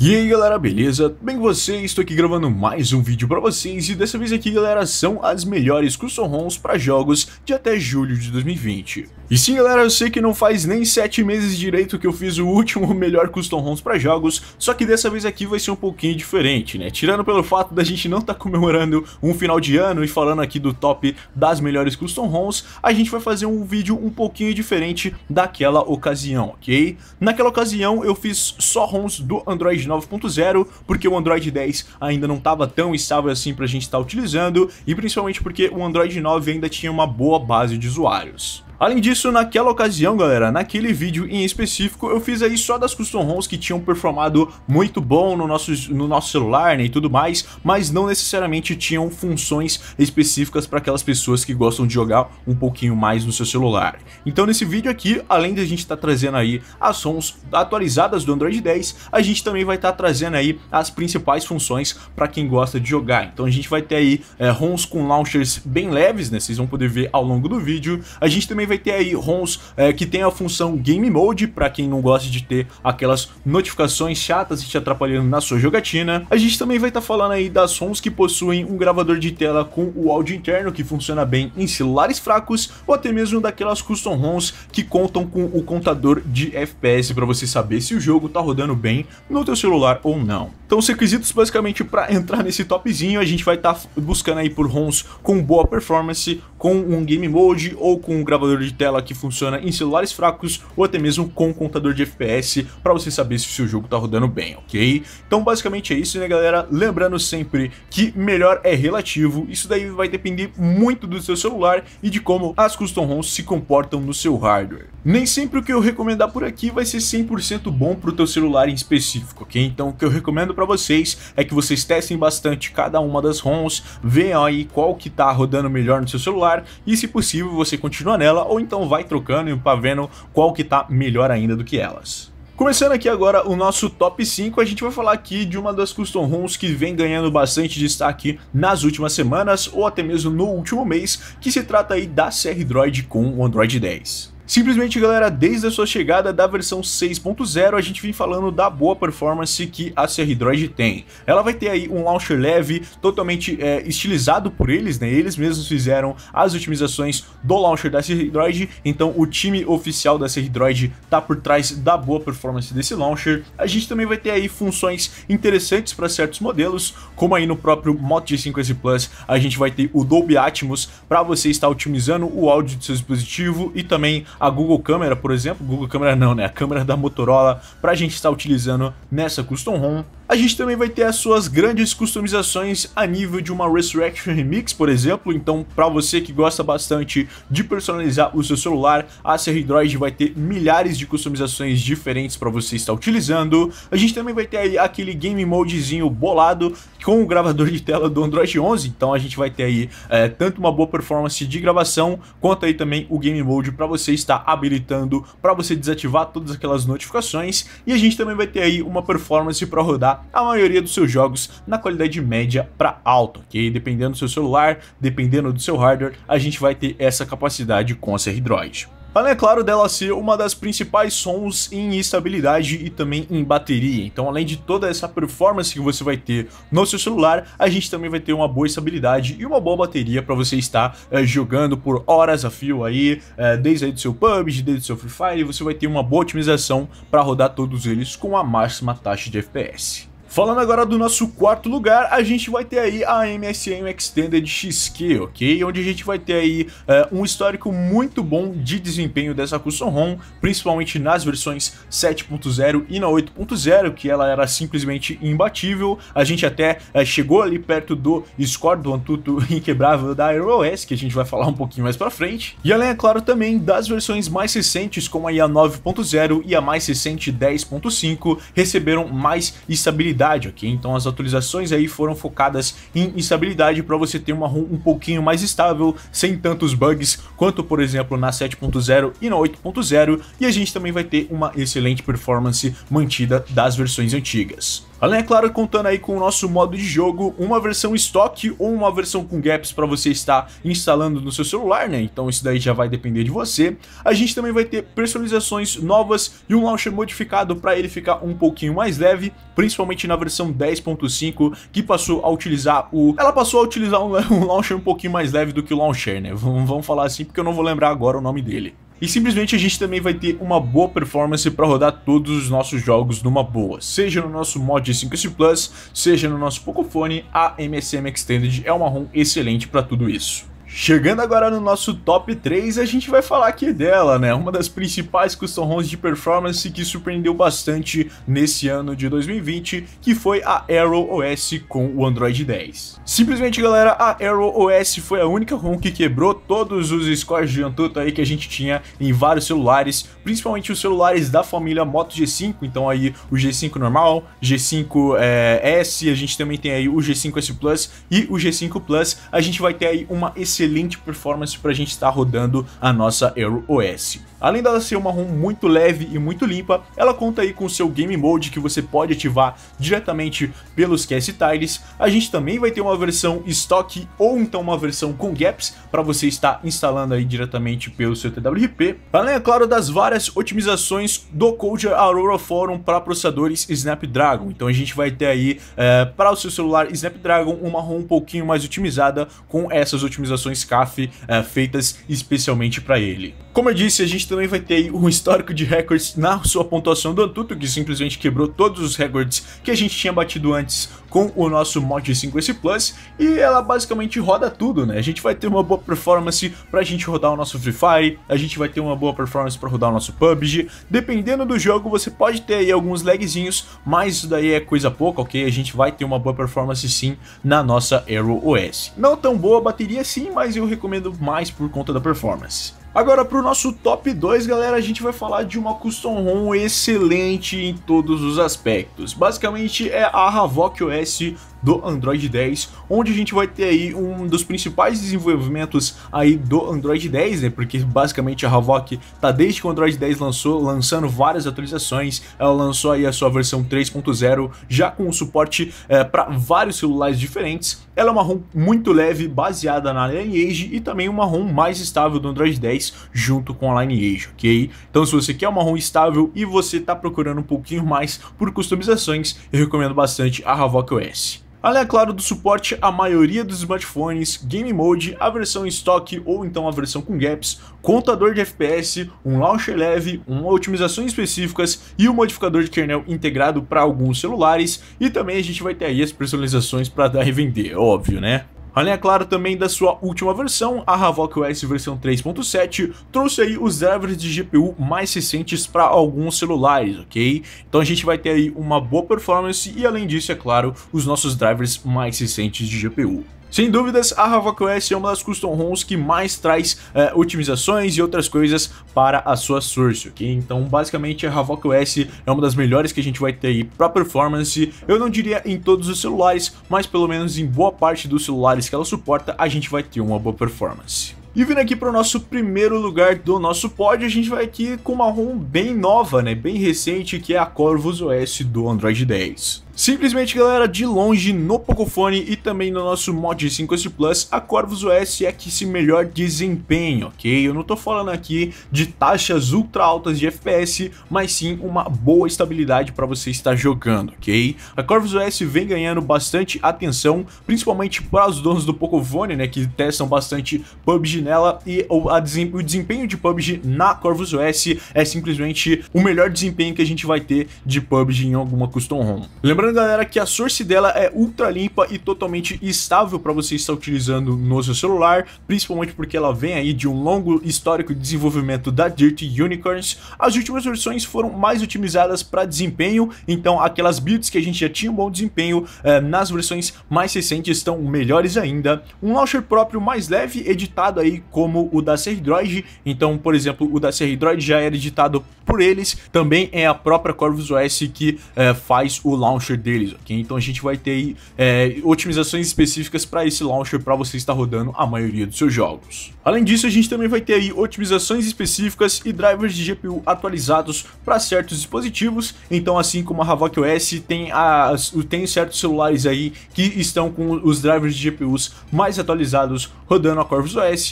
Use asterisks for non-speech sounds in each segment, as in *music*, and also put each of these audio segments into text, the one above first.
E aí galera, beleza? bem com vocês? Estou aqui gravando mais um vídeo para vocês e dessa vez aqui galera são as melhores custom ROMs para jogos de até julho de 2020. E sim, galera, eu sei que não faz nem 7 meses direito que eu fiz o último *laughs* melhor custom ROMs para jogos, só que dessa vez aqui vai ser um pouquinho diferente, né? Tirando pelo fato da gente não estar tá comemorando um final de ano e falando aqui do top das melhores custom ROMs, a gente vai fazer um vídeo um pouquinho diferente daquela ocasião, ok? Naquela ocasião eu fiz só ROMs do Android 9.0, porque o Android 10 ainda não estava tão estável assim para a gente estar tá utilizando, e principalmente porque o Android 9 ainda tinha uma boa base de usuários. Além disso, isso naquela ocasião, galera, naquele vídeo em específico, eu fiz aí só das custom ROMs que tinham performado muito bom no nosso, no nosso celular né, e tudo mais, mas não necessariamente tinham funções específicas para aquelas pessoas que gostam de jogar um pouquinho mais no seu celular. Então nesse vídeo aqui, além de a gente estar tá trazendo aí as ROMs atualizadas do Android 10, a gente também vai estar tá trazendo aí as principais funções para quem gosta de jogar. Então a gente vai ter aí é, ROMs com launchers bem leves, né, vocês vão poder ver ao longo do vídeo. A gente também vai ter aí aí ROMs é, que tem a função Game Mode, para quem não gosta de ter aquelas notificações chatas e te atrapalhando na sua jogatina. A gente também vai estar tá falando aí das ROMs que possuem um gravador de tela com o áudio interno que funciona bem em celulares fracos ou até mesmo daquelas custom ROMs que contam com o contador de FPS para você saber se o jogo está rodando bem no teu celular ou não. Então os requisitos basicamente para entrar nesse topzinho, a gente vai estar tá buscando aí por ROMs com boa performance, com um game mode ou com um gravador de tela que funciona em celulares fracos ou até mesmo com um contador de FPS para você saber se o seu jogo tá rodando bem, ok? Então basicamente é isso, né galera? Lembrando sempre que melhor é relativo, isso daí vai depender muito do seu celular e de como as custom ROMs se comportam no seu hardware. Nem sempre o que eu recomendar por aqui vai ser 100% bom para o teu celular em específico, ok? Então o que eu recomendo para vocês é que vocês testem bastante cada uma das ROMs, vejam aí qual que tá rodando melhor no seu celular e se possível você continua nela ou então vai trocando e vendo qual que tá melhor ainda do que elas. Começando aqui agora o nosso top 5, a gente vai falar aqui de uma das custom ROMs que vem ganhando bastante destaque nas últimas semanas ou até mesmo no último mês, que se trata aí da CR Droid com o Android 10. Simplesmente, galera, desde a sua chegada da versão 6.0, a gente vem falando da boa performance que a CR-Droid tem. Ela vai ter aí um launcher leve, totalmente é, estilizado por eles, né? Eles mesmos fizeram as otimizações do launcher da CR-Droid, então o time oficial da CR-Droid tá por trás da boa performance desse launcher. A gente também vai ter aí funções interessantes para certos modelos, como aí no próprio Moto G5S Plus, a gente vai ter o Dolby Atmos para você estar otimizando o áudio do seu dispositivo e também a Google Câmera, por exemplo, Google Câmera não, né? A câmera da Motorola, para a gente estar utilizando nessa custom ROM a gente também vai ter as suas grandes customizações a nível de uma Resurrection Remix, por exemplo, então para você que gosta bastante de personalizar o seu celular, a CR Droid vai ter milhares de customizações diferentes para você estar utilizando. A gente também vai ter aí aquele game modezinho bolado com o gravador de tela do Android 11, então a gente vai ter aí é, tanto uma boa performance de gravação, quanto aí também o game mode para você estar habilitando, para você desativar todas aquelas notificações, e a gente também vai ter aí uma performance para rodar a maioria dos seus jogos na qualidade média para alta, ok? Dependendo do seu celular, dependendo do seu hardware, a gente vai ter essa capacidade com a CR-Droid. Além, é claro, dela ser uma das principais sons em estabilidade e também em bateria. Então, além de toda essa performance que você vai ter no seu celular, a gente também vai ter uma boa estabilidade e uma boa bateria para você estar é, jogando por horas a fio aí, é, desde aí do seu PUBG, desde o seu Free Fire, você vai ter uma boa otimização para rodar todos eles com a máxima taxa de FPS. Falando agora do nosso quarto lugar, a gente vai ter aí a MSM Extended XQ, ok? Onde a gente vai ter aí é, um histórico muito bom de desempenho dessa custom ROM, principalmente nas versões 7.0 e na 8.0, que ela era simplesmente imbatível. A gente até é, chegou ali perto do score do Antutu *laughs* inquebrável da iOS, que a gente vai falar um pouquinho mais pra frente. E além, é claro, também das versões mais recentes, como aí a 9.0 e a mais recente 10.5, receberam mais estabilidade estabilidade, ok? Então as atualizações aí foram focadas em estabilidade para você ter uma ROM um pouquinho mais estável, sem tantos bugs, quanto por exemplo na 7.0 e na 8.0, e a gente também vai ter uma excelente performance mantida das versões antigas. Além, é claro, contando aí com o nosso modo de jogo, uma versão estoque ou uma versão com gaps para você estar instalando no seu celular, né? Então isso daí já vai depender de você. A gente também vai ter personalizações novas e um launcher modificado para ele ficar um pouquinho mais leve, principalmente na versão 10.5, que passou a utilizar o... Ela passou a utilizar *laughs* um, launcher um pouquinho mais leve do que o launcher, né? Vamos falar assim, porque eu não vou lembrar agora o nome dele. E simplesmente a gente também vai ter uma boa performance para rodar todos os nossos jogos numa boa, seja no nosso mod 5S Plus, seja no nosso Pocophone, a MSM Extended é uma ROM excelente para tudo isso. Chegando agora no nosso top 3, a gente vai falar aqui dela, né? Uma das principais custom ROMs de performance que surpreendeu bastante nesse ano de 2020, que foi a Arrow OS com o Android 10. Simplesmente, galera, a Arrow OS foi a única ROM que quebrou todos os scores de Antutu aí que a gente tinha em vários celulares, principalmente os celulares da família Moto G5, então aí o G5 normal, G5 é, eh, S, a gente também tem aí o G5S Plus e o G5 Plus, a gente vai ter aí uma excelente excelente performance para a gente estar tá rodando a nossa Aero OS. Além dela ser uma ROM muito leve e muito limpa, ela conta aí com o seu Game Mode que você pode ativar diretamente pelos Cast Tiles. A gente também vai ter uma versão stock ou então uma versão com gaps para você estar instalando aí diretamente pelo seu TWRP. Além, é claro, das várias otimizações do Code Aurora Forum para processadores Snapdragon. Então a gente vai ter aí é, para o seu celular Snapdragon uma ROM um pouquinho mais otimizada com essas otimizações CAF é, feitas especialmente para ele. Como eu disse, a gente também vai ter um histórico de recordes na sua pontuação do Antutu, que simplesmente quebrou todos os recordes que a gente tinha batido antes com o nosso mod 5S Plus, e ela basicamente roda tudo, né? A gente vai ter uma boa performance pra gente rodar o nosso Free Fire, a gente vai ter uma boa performance para rodar o nosso PUBG, dependendo do jogo você pode ter aí alguns lagzinhos, mas isso daí é coisa pouca, ok? A gente vai ter uma boa performance sim na nossa Aero OS. Não tão boa a bateria sim, mas eu recomendo mais por conta da performance. Agora, para o nosso top 2, galera, a gente vai falar de uma custom ROM excelente em todos os aspectos. Basicamente, é a Havok OS do Android 10, onde a gente vai ter aí um dos principais desenvolvimentos aí do Android 10, né? Porque basicamente a Havok tá desde que o Android 10 lançou, lançando várias atualizações. Ela lançou aí a sua versão 3.0 já com suporte é, para vários celulares diferentes. Ela é uma ROM muito leve, baseada na Lineage e também uma ROM mais estável do Android 10 junto com a Lineage, ok? Então se você quer uma ROM estável e você está procurando um pouquinho mais por customizações, eu recomendo bastante a Havok OS. Além, é claro, do suporte à maioria dos smartphones, Game Mode, a versão em estoque ou então a versão com gaps, contador de FPS, um launcher leve, uma otimização específicas e um modificador de kernel integrado para alguns celulares e também a gente vai ter aí as personalizações para dar e vender, óbvio, né? Além, é claro, também da sua última versão, a Havok OS versão 3.7 trouxe aí os drivers de GPU mais recentes para alguns celulares, ok? Então a gente vai ter aí uma boa performance e além disso, é claro, os nossos drivers mais recentes de GPU. Sem dúvidas, a OS é uma das custom ROMs que mais traz é, otimizações e outras coisas para a sua source, ok? Então, basicamente, a OS é uma das melhores que a gente vai ter aí para performance. Eu não diria em todos os celulares, mas pelo menos em boa parte dos celulares que ela suporta, a gente vai ter uma boa performance. E vindo aqui para o nosso primeiro lugar do nosso pod, a gente vai aqui com uma ROM bem nova, né, bem recente, que é a Corvus OS do Android 10. Simplesmente, galera, de longe, no Pocofone e também no nosso mod 5S Plus, a Corvus OS é que se melhor desempenho, ok? Eu não tô falando aqui de taxas ultra altas de FPS, mas sim uma boa estabilidade para você estar jogando, ok? A Corvus OS vem ganhando bastante atenção, principalmente para os donos do Pocofone, né, que testam bastante PUBG nela e o desempenho de PUBG na Corvus OS é simplesmente o melhor desempenho que a gente vai ter de PUBG em alguma custom ROM. Lembrando Lembrando, galera, que a source dela é ultra limpa e totalmente estável para você estar utilizando no seu celular, principalmente porque ela vem aí de um longo histórico de desenvolvimento da Dirty Unicorns. As últimas versões foram mais otimizadas para desempenho, então aquelas builds que a gente já tinha um bom desempenho eh, nas versões mais recentes estão melhores ainda. Um launcher próprio mais leve, editado aí como o da Droid, então, por exemplo, o da Droid já era editado por eles, também é a própria Corvus OS que eh, faz o launcher deles, ok? Então a gente vai ter é, otimizações específicas para esse launcher para você estar rodando a maioria dos seus jogos. Além disso, a gente também vai ter aí otimizações específicas e drivers de GPU atualizados para certos dispositivos. Então, assim como a Havoc OS, tem, as, tem certos celulares aí que estão com os drivers de GPUs mais atualizados rodando a Corvus OS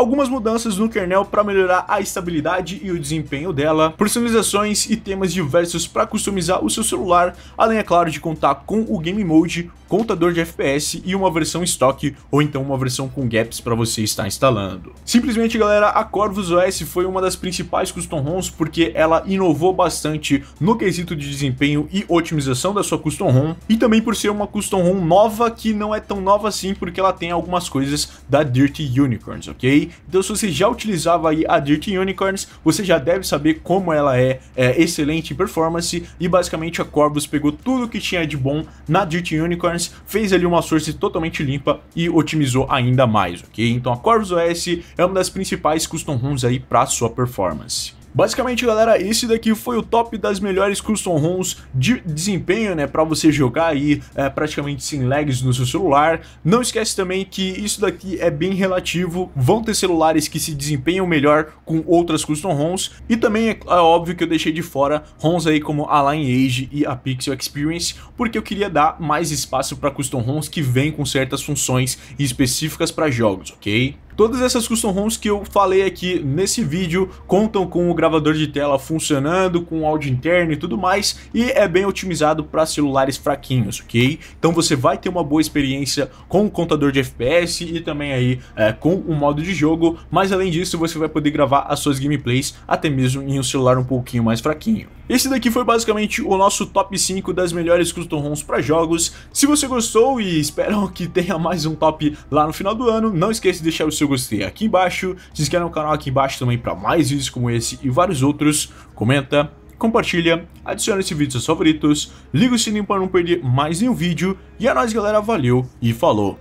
algumas mudanças no kernel para melhorar a estabilidade e o desempenho dela, personalizações e temas diversos para customizar o seu celular, além, é claro, de contar com o Game Mode, contador de FPS e uma versão estoque ou então uma versão com gaps para você estar instalando. Simplesmente, galera, a Corvus OS foi uma das principais custom ROMs porque ela inovou bastante no quesito de desempenho e otimização da sua custom ROM e também por ser uma custom ROM nova que não é tão nova assim porque ela tem algumas coisas da Dirty Unicorns, ok? Então, se você já utilizava aí a Dirty Unicorns, você já deve saber como ela é, é excelente em performance. E basicamente a Corvus pegou tudo que tinha de bom na Dirty Unicorns, fez ali uma source totalmente limpa e otimizou ainda mais, ok? Então a Corvus OS é uma das principais custom ROMs aí para sua performance. Basicamente, galera, esse daqui foi o top das melhores custom ROMs de desempenho, né, para você jogar aí é, praticamente sem lags no seu celular. Não esquece também que isso daqui é bem relativo, vão ter celulares que se desempenham melhor com outras custom ROMs e também é, é óbvio que eu deixei de fora ROMs aí como a Lineage e a Pixel Experience, porque eu queria dar mais espaço para custom ROMs que vêm com certas funções específicas para jogos, ok? Todas essas custom ROMs que eu falei aqui nesse vídeo contam com o gravador de tela funcionando, com áudio interno e tudo mais, e é bem otimizado para celulares fraquinhos, ok? Então você vai ter uma boa experiência com o contador de FPS e também aí é, com o modo de jogo, mas além disso você vai poder gravar as suas gameplays até mesmo em um celular um pouquinho mais fraquinho. Esse daqui foi basicamente o nosso top 5 das melhores custom ROMs para jogos. Se você gostou e espero *laughs* que tenha mais um top lá no final do ano, não esqueça de deixar o seu gostei aqui embaixo, se inscreve no canal aqui embaixo também para mais vídeos como esse e vários outros, comenta, compartilha, adiciona esse vídeo aos seus favoritos, liga o sininho para não perder mais nenhum vídeo, e é nóis galera, valeu e falou,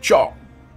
tchau!